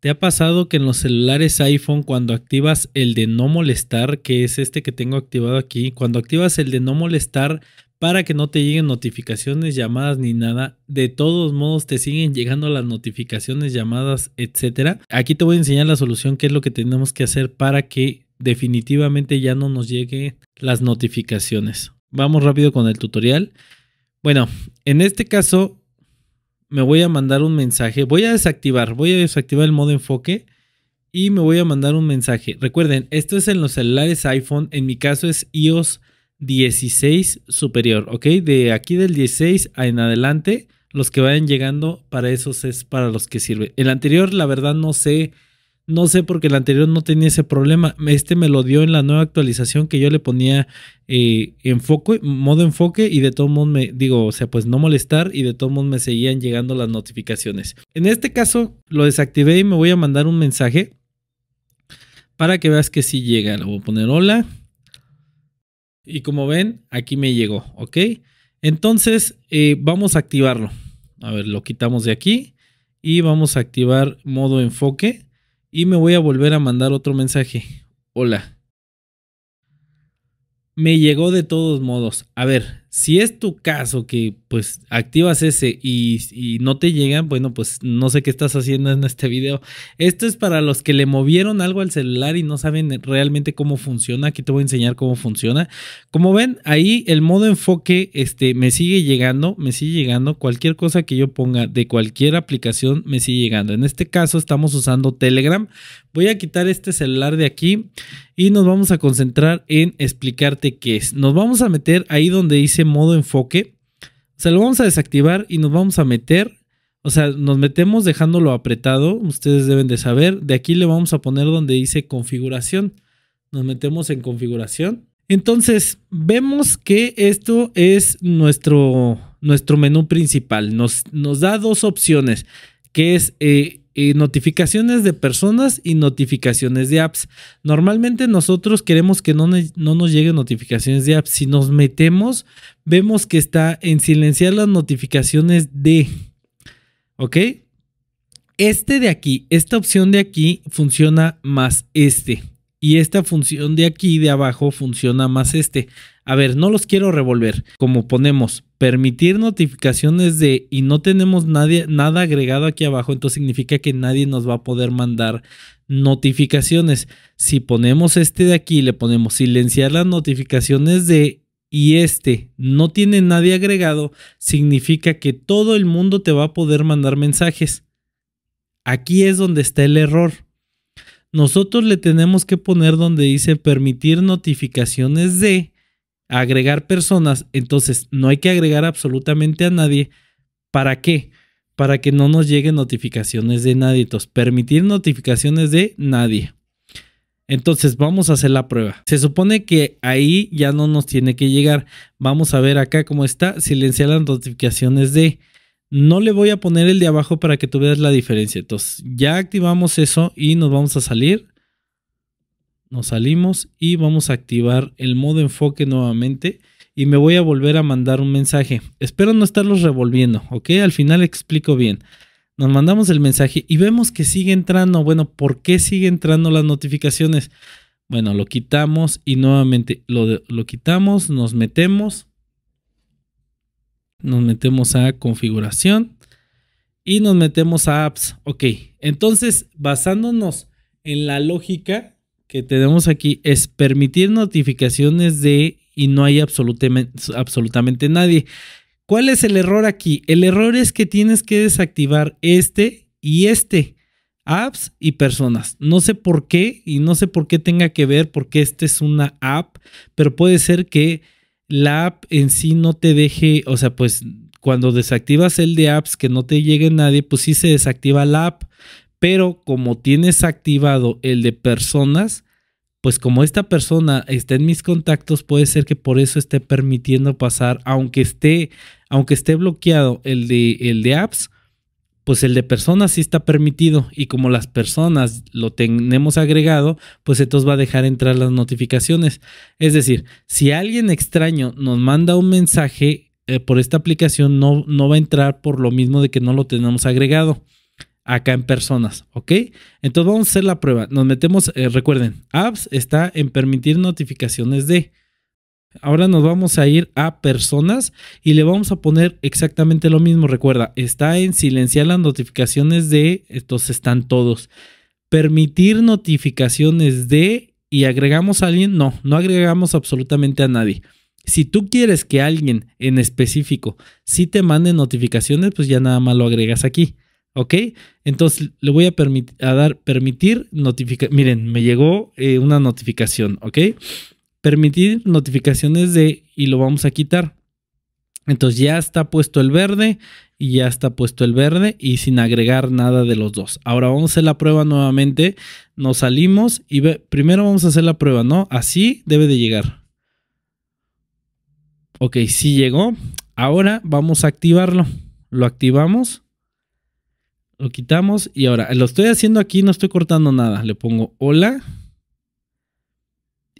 ¿Te ha pasado que en los celulares iPhone cuando activas el de no molestar, que es este que tengo activado aquí, cuando activas el de no molestar para que no te lleguen notificaciones, llamadas ni nada, de todos modos te siguen llegando las notificaciones, llamadas, etcétera? Aquí te voy a enseñar la solución, qué es lo que tenemos que hacer para que definitivamente ya no nos lleguen las notificaciones. Vamos rápido con el tutorial. Bueno, en este caso me voy a mandar un mensaje. Voy a desactivar, voy a desactivar el modo enfoque y me voy a mandar un mensaje. Recuerden, esto es en los celulares iPhone. En mi caso es iOS 16 superior, ¿ok? De aquí del 16 en adelante, los que vayan llegando, para esos es para los que sirve. El anterior, la verdad, no sé no sé porque el anterior no tenía ese problema. Este me lo dio en la nueva actualización que yo le ponía eh, enfoque, modo enfoque y de todo modo me digo, o sea, pues no molestar y de todo modo me seguían llegando las notificaciones. En este caso lo desactivé y me voy a mandar un mensaje para que veas que sí llega. Le voy a poner hola. Y como ven, aquí me llegó, ¿ok? Entonces, eh, vamos a activarlo. A ver, lo quitamos de aquí y vamos a activar modo enfoque y me voy a volver a mandar otro mensaje. Hola. Me llegó de todos modos. A ver, si es tu caso que pues activas ese y, no te llegan, bueno, pues no sé qué estás haciendo en este video. Esto es para los que le movieron algo al celular y no saben realmente cómo funciona. Aquí te voy a enseñar cómo funciona. Como ven, ahí el modo enfoque este, me sigue llegando, me sigue llegando. Cualquier cosa que yo ponga de cualquier aplicación me sigue llegando. En este caso estamos usando Telegram. Voy a quitar este celular de aquí y nos vamos a concentrar en explicarte qué es. Nos vamos a meter ahí donde dice modo enfoque. se lo vamos a desactivar y nos vamos a meter. O sea, nos metemos dejándolo apretado. Ustedes deben de saber. De aquí le vamos a poner donde dice configuración. Nos metemos en configuración. Entonces, vemos que esto es nuestro, nuestro menú principal. Nos, nos da dos opciones, que es eh, eh, notificaciones de personas y notificaciones de apps. Normalmente nosotros queremos que no, no, nos lleguen notificaciones de apps. Si nos metemos, vemos que está en silenciar las notificaciones de. ¿Ok? Este de aquí, esta opción de aquí funciona más este. Y esta función de aquí de abajo funciona más este. A ver, no los quiero revolver. Como ponemos permitir notificaciones de y no tenemos nadie, nada agregado aquí abajo, entonces significa que nadie nos va a poder mandar notificaciones. Si ponemos este de aquí, le ponemos silenciar las notificaciones de y este no tiene nadie agregado, significa que todo el mundo te va a poder mandar mensajes. Aquí es donde está el error. Nosotros le tenemos que poner donde dice permitir notificaciones de agregar personas, entonces no hay que agregar absolutamente a nadie. ¿Para qué? Para que no nos lleguen notificaciones de nadie. Entonces, permitir notificaciones de nadie. Entonces, vamos a hacer la prueba. Se supone que ahí ya no nos tiene que llegar. Vamos a ver acá cómo está. Silenciar las notificaciones de... No le voy a poner el de abajo para que tú veas la diferencia. Entonces, ya activamos eso y nos vamos a salir nos salimos y vamos a activar el modo enfoque nuevamente y me voy a volver a mandar un mensaje. Espero no estarlos revolviendo, ¿ok? Al final explico bien. Nos mandamos el mensaje y vemos que sigue entrando. Bueno, ¿por qué sigue entrando las notificaciones? Bueno, lo quitamos y nuevamente lo, quitamos, nos metemos. Nos metemos a configuración y nos metemos a apps. Ok, entonces basándonos en la lógica que tenemos aquí es permitir notificaciones de y no hay absolutamente, absolutamente nadie. ¿Cuál es el error aquí? El error es que tienes que desactivar este y este, apps y personas. No sé por qué y no sé por qué tenga que ver porque esta es una app, pero puede ser que la app en sí no te deje, o sea, pues cuando desactivas el de apps que no te llegue nadie, pues sí se desactiva la app, pero como tienes activado el de personas, pues como esta persona está en mis contactos, puede ser que por eso esté permitiendo pasar, aunque esté, aunque esté bloqueado el de, el de apps, pues el de personas sí está permitido y como las personas lo tenemos agregado, pues entonces va a dejar entrar las notificaciones. Es decir, si alguien extraño nos manda un mensaje eh, por esta aplicación, no, no va a entrar por lo mismo de que no lo tenemos agregado acá en personas, ¿ok? Entonces vamos a hacer la prueba. Nos metemos, eh, recuerden, apps está en permitir notificaciones de. Ahora nos vamos a ir a personas y le vamos a poner exactamente lo mismo. Recuerda, está en silenciar las notificaciones de, estos están todos. Permitir notificaciones de y agregamos a alguien, no, no agregamos absolutamente a nadie. Si tú quieres que alguien en específico sí te mande notificaciones, pues ya nada más lo agregas aquí. ¿Ok? Entonces le voy a, a dar permitir notificación. Miren, me llegó eh, una notificación, ¿ok? Permitir notificaciones de y lo vamos a quitar. Entonces ya está puesto el verde y ya está puesto el verde y sin agregar nada de los dos. Ahora vamos a hacer la prueba nuevamente. Nos salimos y primero vamos a hacer la prueba, ¿no? Así debe de llegar. Ok, sí llegó. Ahora vamos a activarlo. Lo activamos lo quitamos y ahora lo estoy haciendo aquí, no estoy cortando nada. Le pongo hola.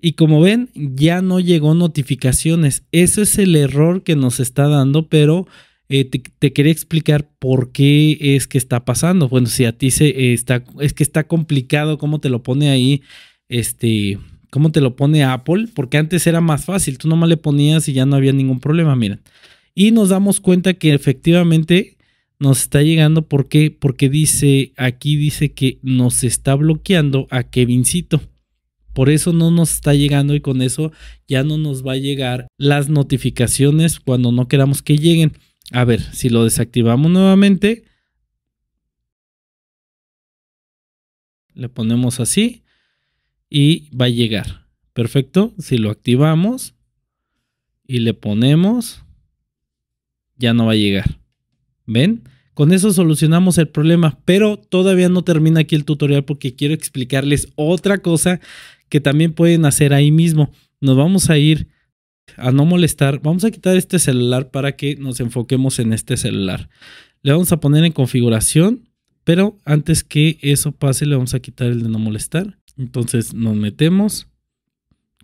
Y como ven, ya no llegó notificaciones. Ese es el error que nos está dando, pero eh, te, quería explicar por qué es que está pasando. Bueno, si a ti se, eh, está, es que está complicado cómo te lo pone ahí, este, cómo te lo pone Apple, porque antes era más fácil. Tú nomás le ponías y ya no había ningún problema, miren. Y nos damos cuenta que efectivamente nos está llegando. Porque dice, aquí dice que nos está bloqueando a Kevincito. Por eso no nos está llegando y con eso ya no nos va a llegar las notificaciones cuando no queramos que lleguen. A ver, si lo desactivamos nuevamente, le ponemos así y va a llegar. Perfecto, si lo activamos y le ponemos, ya no va a llegar. ¿Ven? Con eso solucionamos el problema, pero todavía no termina aquí el tutorial porque quiero explicarles otra cosa que también pueden hacer ahí mismo. Nos vamos a ir a no molestar. Vamos a quitar este celular para que nos enfoquemos en este celular. Le vamos a poner en configuración, pero antes que eso pase le vamos a quitar el de no molestar. Entonces nos metemos,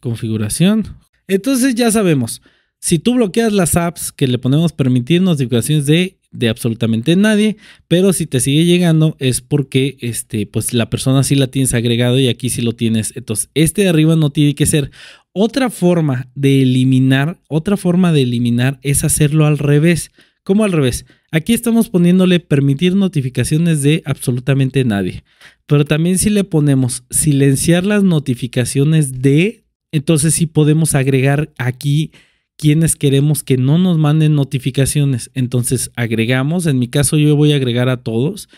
configuración. Entonces ya sabemos, si tú bloqueas las apps que le ponemos permitir notificaciones de, de absolutamente nadie, pero si te sigue llegando es porque este, pues la persona sí la tienes agregado y aquí sí lo tienes. Entonces, este de arriba no tiene que ser. Otra forma de eliminar, otra forma de eliminar es hacerlo al revés. ¿Cómo al revés? Aquí estamos poniéndole permitir notificaciones de absolutamente nadie. Pero también si le ponemos silenciar las notificaciones de, entonces sí podemos agregar aquí quienes queremos que no nos manden notificaciones. Entonces agregamos, en mi caso yo voy a agregar a todos,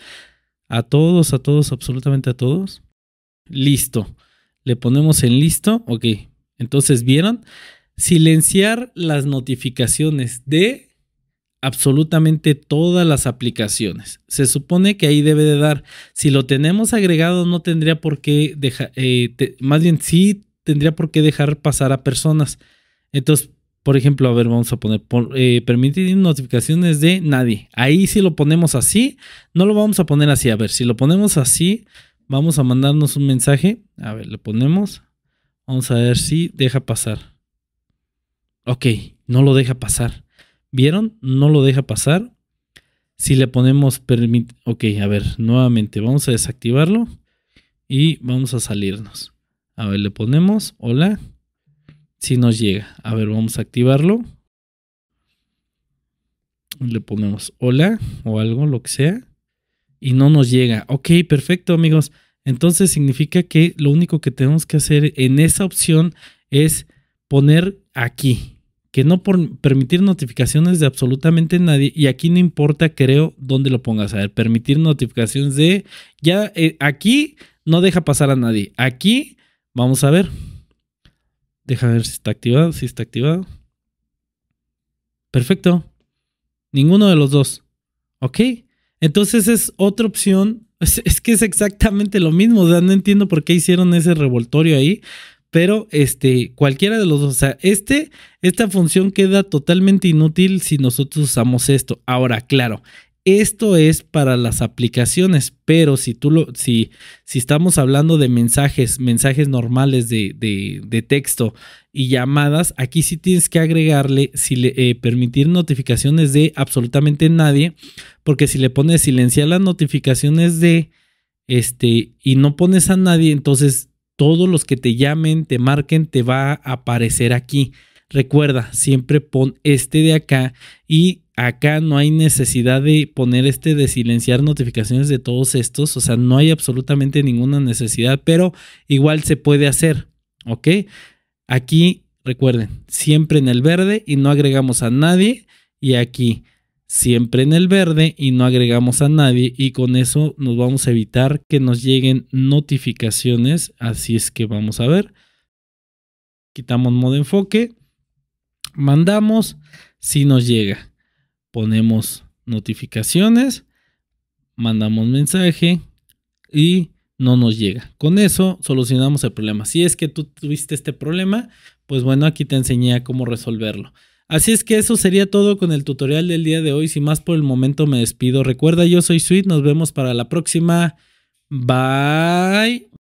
a todos, a todos, absolutamente a todos. Listo. Le ponemos en listo, ok. Entonces, ¿vieron? Silenciar las notificaciones de absolutamente todas las aplicaciones. Se supone que ahí debe de dar. Si lo tenemos agregado, no tendría por qué dejar, eh, más bien sí tendría por qué dejar pasar a personas. Entonces, por ejemplo, a ver, vamos a poner eh, permitir notificaciones de nadie. Ahí si lo ponemos así, no lo vamos a poner así. A ver, si lo ponemos así, vamos a mandarnos un mensaje. A ver, le ponemos. Vamos a ver si deja pasar. Ok, no lo deja pasar. ¿Vieron? No lo deja pasar. Si le ponemos Permitir, Ok, a ver, nuevamente vamos a desactivarlo y vamos a salirnos. A ver, le ponemos hola si nos llega. A ver, vamos a activarlo. Le ponemos hola o algo, lo que sea. Y no nos llega. Ok, perfecto amigos. Entonces significa que lo único que tenemos que hacer en esa opción es poner aquí. Que no por permitir notificaciones de absolutamente nadie. Y aquí no importa, creo, dónde lo pongas. A ver, permitir notificaciones de... Ya eh, aquí no deja pasar a nadie. Aquí, vamos a ver. Deja ver si está activado, si está activado. Perfecto. Ninguno de los dos. Ok. Entonces es otra opción. Es, que es exactamente lo mismo. O sea, no entiendo por qué hicieron ese revoltorio ahí. Pero este, cualquiera de los dos. O sea, este, esta función queda totalmente inútil si nosotros usamos esto. Ahora, claro, esto es para las aplicaciones, pero si tú lo, si, si estamos hablando de mensajes, mensajes normales de, texto y llamadas, aquí sí tienes que agregarle, si le, eh, permitir notificaciones de absolutamente nadie, porque si le pones silenciar las notificaciones de este y no pones a nadie, entonces todos los que te llamen, te marquen, te va a aparecer aquí. Recuerda, siempre pon este de acá y acá no hay necesidad de poner este de silenciar notificaciones de todos estos, o sea, no hay absolutamente ninguna necesidad, pero igual se puede hacer, ¿ok? Aquí, recuerden, siempre en el verde y no agregamos a nadie y aquí siempre en el verde y no agregamos a nadie y con eso nos vamos a evitar que nos lleguen notificaciones, así es que vamos a ver. Quitamos modo enfoque Mandamos, si nos llega, ponemos notificaciones, mandamos mensaje y no nos llega. Con eso solucionamos el problema. Si es que tú tuviste este problema, pues bueno, aquí te enseñé cómo resolverlo. Así es que eso sería todo con el tutorial del día de hoy. si más por el momento me despido. Recuerda, yo soy Sweet. Nos vemos para la próxima. Bye.